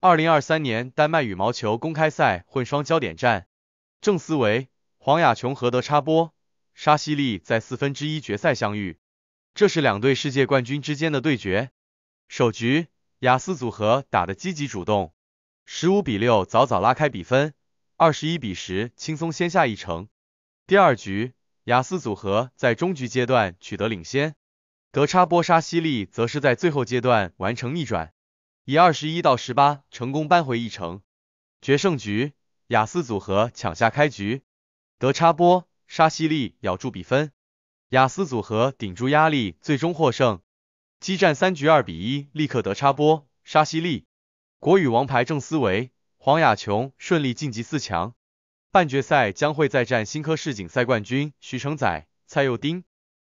二零二三年丹麦羽毛球公开赛混双焦点战，郑思维、黄雅琼和德插波、沙西利在四分之一决赛相遇，这是两队世界冠军之间的对决。首局，雅思组合打得积极主动，十五比六早早拉开比分，二十一比十轻松先下一城。第二局，雅思组合在中局阶段取得领先。德差波沙西利则是在最后阶段完成逆转，以二十一到十八成功扳回一城。决胜局，雅思组合抢下开局，德差波沙西利咬住比分，雅思组合顶住压力最终获胜。激战三局二比一，立刻德差波沙西利国羽王牌郑思维、黄雅琼顺利晋级四强。半决赛将会再战新科世锦赛冠军徐承宰、蔡佑丁。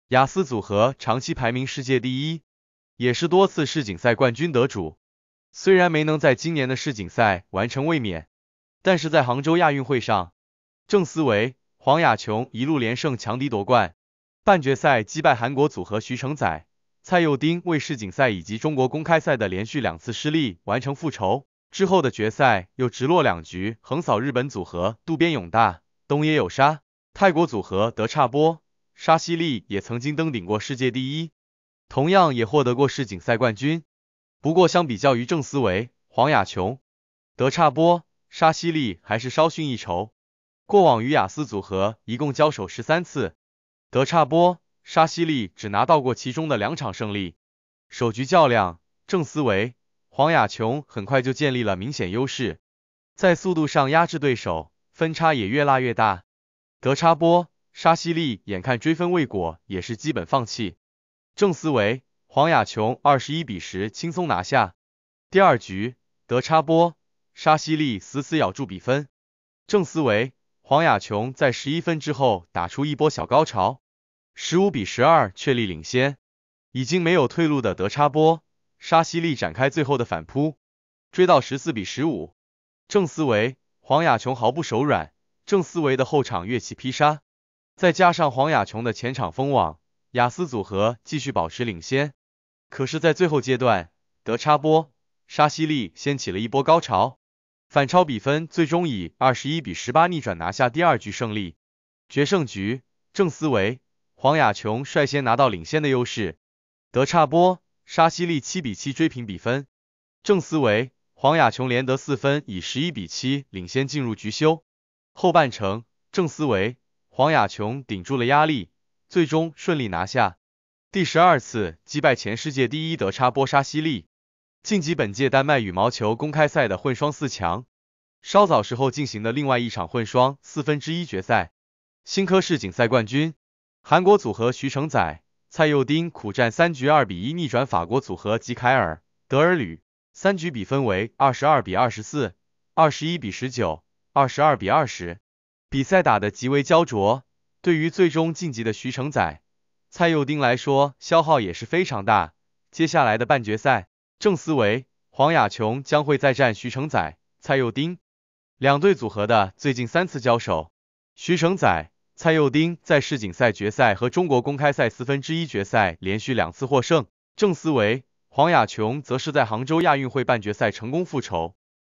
雅思组合长期排名世界第一，也是多次世锦赛冠军得主。虽然没能在今年的世锦赛完成卫冕，但是在杭州亚运会上，郑思维、黄雅琼一路连胜强敌夺冠。半决赛击败韩国组合徐承宰、蔡佑丁，为世锦赛以及中国公开赛的连续两次失利完成复仇。之后的决赛又直落两局，横扫日本组合渡边勇大、东野有纱，泰国组合德差波。沙希利也曾经登顶过世界第一，同样也获得过世锦赛冠军。不过相比较于郑思维、黄雅琼、德差波，沙希利还是稍逊一筹。过往与雅思组合一共交手十三次，德差波、沙希利只拿到过其中的两场胜利。首局较量，郑思维、黄雅琼很快就建立了明显优势，在速度上压制对手，分差也越拉越大。德差波。沙希丽眼看追分未果，也是基本放弃。郑思维、黄雅琼二十一比十轻松拿下。第二局，德差波、沙希丽死死咬住比分。郑思维、黄雅琼在十一分之后打出一波小高潮，十五比十二确立领先。已经没有退路的德差波、沙希丽展开最后的反扑，追到十四比十五。郑思维、黄雅琼毫不手软，郑思维的后场跃起劈杀。再加上黄雅琼的前场封网，雅思组合继续保持领先。可是，在最后阶段，德差波·沙西利掀起了一波高潮，反超比分，最终以二十一比十八逆转拿下第二局胜利。决胜局，郑思维、黄雅琼率先拿到领先的优势，德差波·沙西利七比七追平比分。郑思维、黄雅琼连得四分，以十一比七领先进入局休。后半程，郑思维。黄雅琼顶住了压力，最终顺利拿下第十二次击败前世界第一德差波沙西利，晋级本届丹麦羽毛球公开赛的混双四强。稍早时候进行的另外一场混双四分之一决赛，新科世锦赛冠军韩国组合徐承宰、蔡佑丁苦战三局二比一逆转法国组合吉凯尔、德尔吕，三局比分为二十二比二十四、二十一比十九、二十二比二十。比赛打得极为焦灼，对于最终晋级的徐成宰、蔡佑丁来说，消耗也是非常大。接下来的半决赛，郑思维、黄雅琼将会再战徐成宰、蔡佑丁两队组合的最近三次交手。徐成宰、蔡佑丁在世锦赛决赛和中国公开赛四分之一决赛连续两次获胜，郑思维、黄雅琼则是在杭州亚运会半决赛成功复仇。